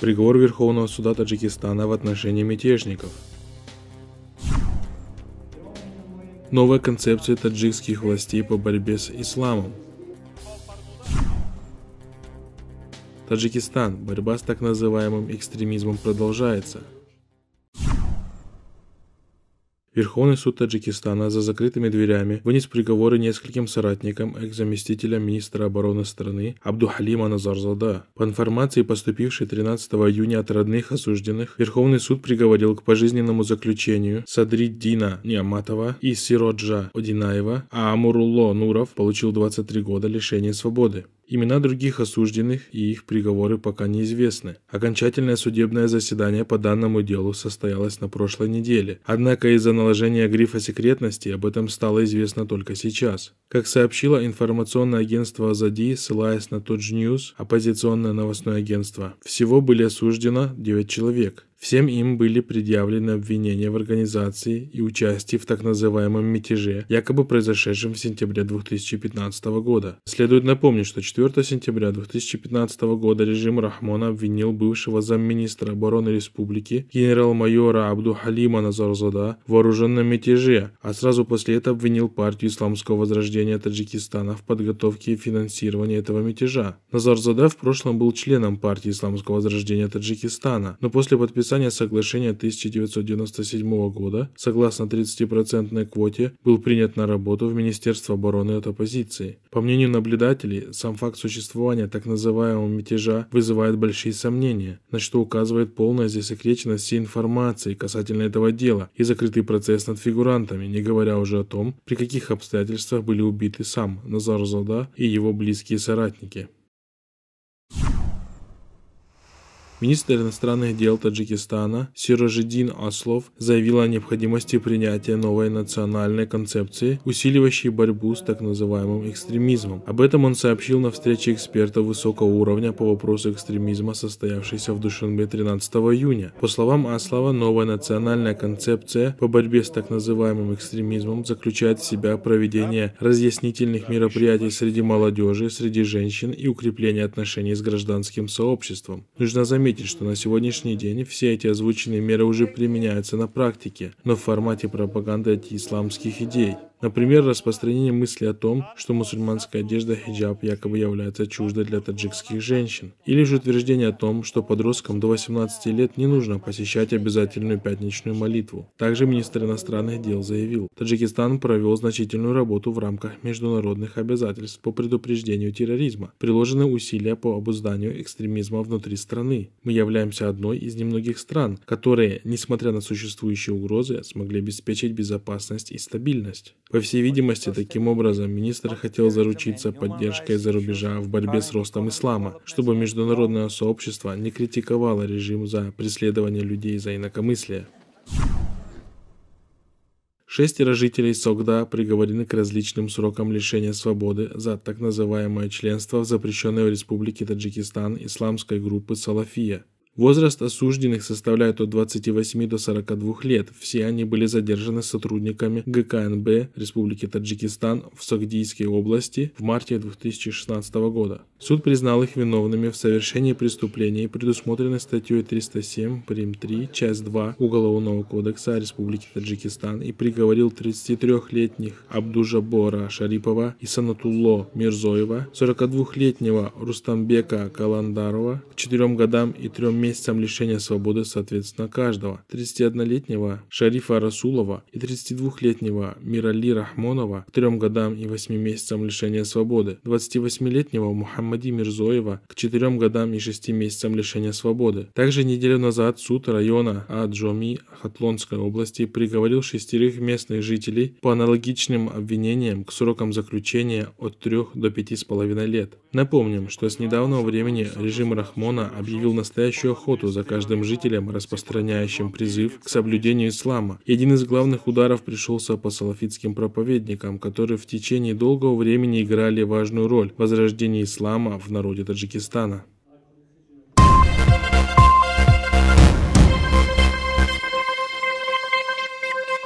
Приговор Верховного суда Таджикистана в отношении мятежников. Новая концепция таджикских властей по борьбе с исламом. Таджикистан. Борьба с так называемым экстремизмом продолжается. Верховный суд Таджикистана за закрытыми дверями вынес приговоры нескольким соратникам экс-заместителя министра обороны страны Абдухалима Назарзада. По информации, поступившей 13 июня от родных осужденных, Верховный суд приговорил к пожизненному заключению Садриддина Ниаматова и Сироджа Одинаева, а Амурулло Нуров получил 23 года лишения свободы. Имена других осужденных и их приговоры пока неизвестны. Окончательное судебное заседание по данному делу состоялось на прошлой неделе, однако из-за наложения грифа секретности об этом стало известно только сейчас. Как сообщило информационное агентство «Азади», ссылаясь на Touch News, оппозиционное новостное агентство, всего были осуждено 9 человек. Всем им были предъявлены обвинения в организации и участии в так называемом мятеже, якобы произошедшем в сентябре 2015 года. Следует напомнить, что 4 сентября 2015 года режим Рахмона обвинил бывшего замминистра обороны республики генерал-майора Абду Халима Назарзада в вооруженном мятеже, а сразу после этого обвинил партию Исламского возрождения Таджикистана в подготовке и финансировании этого мятежа. Назарзада в прошлом был членом партии Исламского возрождения Таджикистана, но после подписания подписания соглашения 1997 года, согласно 30-процентной квоте, был принят на работу в Министерство обороны от оппозиции. По мнению наблюдателей, сам факт существования так называемого мятежа вызывает большие сомнения, на что указывает полная засекреченность всей информации касательно этого дела и закрытый процесс над фигурантами, не говоря уже о том, при каких обстоятельствах были убиты сам Назар Зада и его близкие соратники. Министр иностранных дел Таджикистана Сирожидин Аслов заявил о необходимости принятия новой национальной концепции, усиливающей борьбу с так называемым экстремизмом. Об этом он сообщил на встрече экспертов высокого уровня по вопросу экстремизма, состоявшейся в Душанбе 13 июня. По словам Аслова, новая национальная концепция по борьбе с так называемым экстремизмом заключает в себя проведение разъяснительных мероприятий среди молодежи, среди женщин и укрепление отношений с гражданским сообществом. Нужно заметить, отметить, что на сегодняшний день все эти озвученные меры уже применяются на практике, но в формате пропаганды антиисламских идей. Например, распространение мысли о том, что мусульманская одежда хиджаб якобы является чуждой для таджикских женщин, или же утверждение о том, что подросткам до 18 лет не нужно посещать обязательную пятничную молитву. Также министр иностранных дел заявил, Таджикистан провел значительную работу в рамках международных обязательств по предупреждению терроризма, приложены усилия по обузданию экстремизма внутри страны. Мы являемся одной из немногих стран, которые, несмотря на существующие угрозы, смогли обеспечить безопасность и стабильность. По всей видимости, таким образом, министр хотел заручиться поддержкой за рубежа в борьбе с ростом ислама, чтобы международное сообщество не критиковало режим за преследование людей за инакомыслие. Шестеро жителей Согда приговорены к различным срокам лишения свободы за так называемое членство в запрещенной в Республике Таджикистан исламской группы «Салафия». Возраст осужденных составляет от 28 до 42 лет. Все они были задержаны сотрудниками ГКНБ Республики Таджикистан в Сагдийской области в марте 2016 года. Суд признал их виновными в совершении преступлений, предусмотренной статьей 307 прим. 3, часть 2 Уголовного кодекса Республики Таджикистан и приговорил 33-летних Абдужабора Шарипова и Санатулло Мирзоева, 42-летнего Рустамбека Каландарова к 4 годам и 3 месяцам месяцам лишения свободы, соответственно, каждого. 31-летнего Шарифа Расулова и 32-летнего Мирали Рахмонова к 3 годам и 8 месяцам лишения свободы. 28-летнего Мухаммади Мирзоева к 4 годам и 6 месяцам лишения свободы. Также неделю назад суд района Аджоми Хатлонской области приговорил шестерых местных жителей по аналогичным обвинениям к срокам заключения от 3 до 5,5 лет. Напомним, что с недавнего времени режим Рахмона объявил настоящую жестокую охоту за каждым жителем, распространяющим призыв к соблюдению ислама. Один из главных ударов пришелся по салафитским проповедникам, которые в течение долгого времени играли важную роль в возрождении ислама в народе Таджикистана.